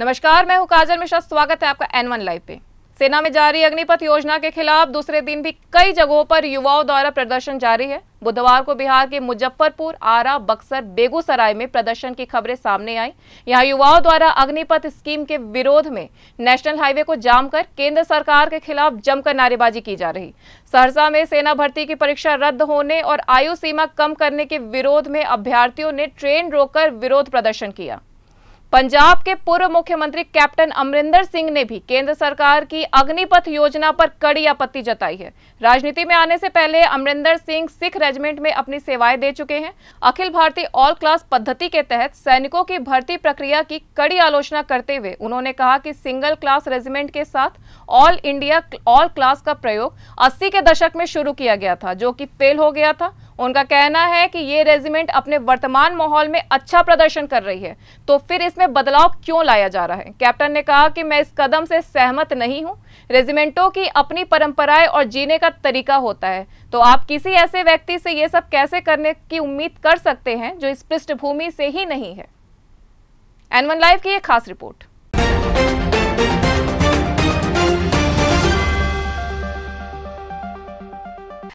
नमस्कार मैं हूं काजल मिश्रा स्वागत है आपका एन वन लाइव पे सेना में जारी अग्निपथ योजना के खिलाफ दूसरे दिन भी कई जगहों पर युवाओं द्वारा प्रदर्शन जारी है बुधवार को बिहार के मुजफ्फरपुर आरा बक्सर बेगूसराय में प्रदर्शन की खबरें सामने आई यहां युवाओं द्वारा अग्निपथ स्कीम के विरोध में नेशनल हाईवे को जाम कर केंद्र सरकार के खिलाफ जमकर नारेबाजी की जा रही सहरसा में सेना भर्ती की परीक्षा रद्द होने और आयु सीमा कम करने के विरोध में अभ्यर्थियों ने ट्रेन रोककर विरोध प्रदर्शन किया पंजाब के पूर्व मुख्यमंत्री कैप्टन अमरिंदर सिंह ने भी केंद्र सरकार की अग्निपथ योजना पर कड़ी आपत्ति जताई है राजनीति में आने से पहले अमरिंदर सिंह सिख रेजिमेंट में अपनी सेवाएं दे चुके हैं अखिल भारतीय ऑल क्लास पद्धति के तहत सैनिकों की भर्ती प्रक्रिया की कड़ी आलोचना करते हुए उन्होंने कहा कि सिंगल क्लास रेजिमेंट के साथ ऑल इंडिया ऑल क्लास का प्रयोग अस्सी के दशक में शुरू किया गया था जो की फेल हो गया था उनका कहना है कि ये रेजिमेंट अपने वर्तमान माहौल में अच्छा प्रदर्शन कर रही है तो फिर इसमें बदलाव क्यों लाया जा रहा है कैप्टन ने कहा कि मैं इस कदम से सहमत नहीं हूं रेजिमेंटों की अपनी परंपराएं और जीने का तरीका होता है तो आप किसी ऐसे व्यक्ति से ये सब कैसे करने की उम्मीद कर सकते हैं जो इस पृष्ठभूमि से ही नहीं है एनवन लाइव की एक खास रिपोर्ट